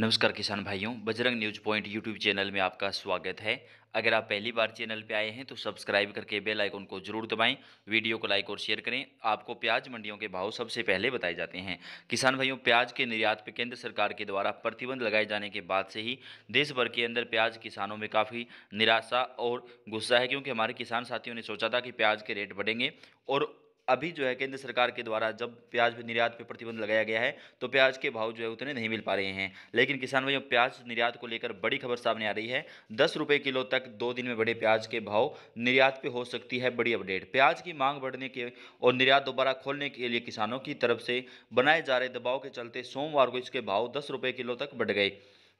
नमस्कार किसान भाइयों Bajrang news point YouTube channel में आपका स्वागत है अगर आप पहली बार चैनल पर आए हैं तो सब्सक्राइब करके बेल आइकन को जरूर दबाएं वीडियो को लाइक और शेयर करें आपको प्याज मंडियों के भाव सबसे पहले बताए जाते हैं किसान भाइयों प्याज के निर्यात पर केंद्र सरकार के द्वारा प्रतिबंध लगाए जाने के बाद से ही देश भर के अंदर प्याज किसानों में काफ़ी निराशा और गुस्सा है क्योंकि हमारे किसान साथियों ने सोचा था कि प्याज के रेट बढ़ेंगे और अभी जो है केंद्र सरकार के द्वारा जब प्याज निर्यात पर प्रतिबंध लगाया गया है तो प्याज के भाव जो है उतने नहीं मिल पा रहे हैं लेकिन किसान भाइयों प्याज निर्यात को लेकर बड़ी खबर सामने आ रही है दस रुपये किलो तक दो दिन में बढ़े प्याज के भाव निर्यात पे हो सकती है बड़ी अपडेट प्याज की मांग बढ़ने के और निर्यात दोबारा खोलने के लिए किसानों की तरफ से बनाए जा रहे दबाव के चलते सोमवार को इसके भाव दस रुपये किलो तक बढ़ गए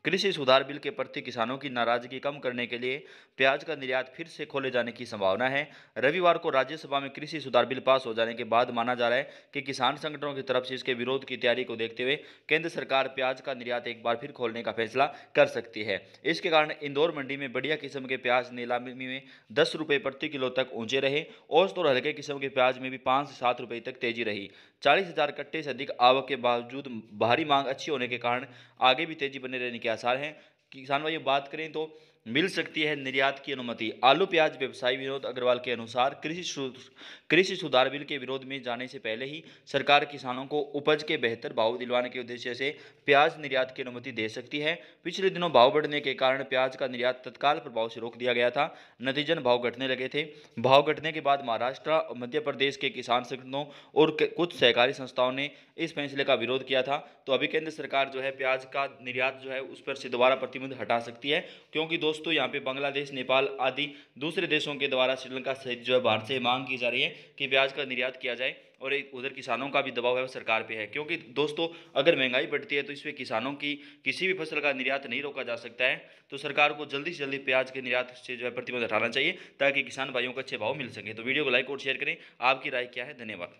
कृषि सुधार बिल के प्रति किसानों की नाराजगी कम करने के लिए प्याज का निर्यात फिर से खोले जाने की संभावना है रविवार को राज्यसभा में कृषि सुधार बिल पास हो जाने के बाद माना जा रहा है कि किसान संगठनों की तरफ से इसके विरोध की तैयारी को देखते हुए केंद्र सरकार प्याज का निर्यात एक बार फिर खोलने का फैसला कर सकती है इसके कारण इंदौर मंडी में बढ़िया किस्म के प्याज नीलामी में दस रुपये प्रति किलो तक ऊंचे रहे औसत और हल्के किस्म के प्याज में भी पाँच से सात रुपये तक तेजी रही चालीस हजार कट्टे से अधिक आवक के बावजूद भारी मांग अच्छी होने के कारण आगे भी तेजी बने रहने की के आसार हैं किसान भाई बात करें तो मिल सकती है निर्यात की अनुमति आलू प्याज व्यवसायी विनोद अग्रवाल के अनुसार कृषि कृषि सुधार बिल के विरोध में जाने से पहले ही सरकार किसानों को उपज के बेहतर भाव दिलवाने के उद्देश्य से प्याज निर्यात की अनुमति दे सकती है पिछले दिनों भाव बढ़ने के कारण प्याज का निर्यात तत्काल प्रभाव से रोक दिया गया था नतीजन भाव घटने लगे थे भाव घटने के बाद महाराष्ट्र मध्य प्रदेश के किसान संगठनों और कुछ सहकारी संस्थाओं ने इस फैसले का विरोध किया था तो अभी केंद्र सरकार जो है प्याज का निर्यात जो है उस पर से दोबारा प्रतिबंध हटा सकती है क्योंकि दोस्तों दोस्तों यहाँ पे बांग्लादेश नेपाल आदि दूसरे देशों के द्वारा श्रीलंका सहित जो है भारत से मांग की जा रही है कि प्याज का निर्यात किया जाए और उधर किसानों का भी दबाव है सरकार पे है क्योंकि दोस्तों अगर महंगाई बढ़ती है तो इसमें किसानों की किसी भी फसल का निर्यात नहीं रोका जा सकता है तो सरकार को जल्दी से जल्दी प्याज के निर्यात से जो है प्रतिबंध हटाना चाहिए ताकि किसान भाइयों को अच्छे भाव मिल सके तो वीडियो को लाइक और शेयर करें आपकी राय क्या है धन्यवाद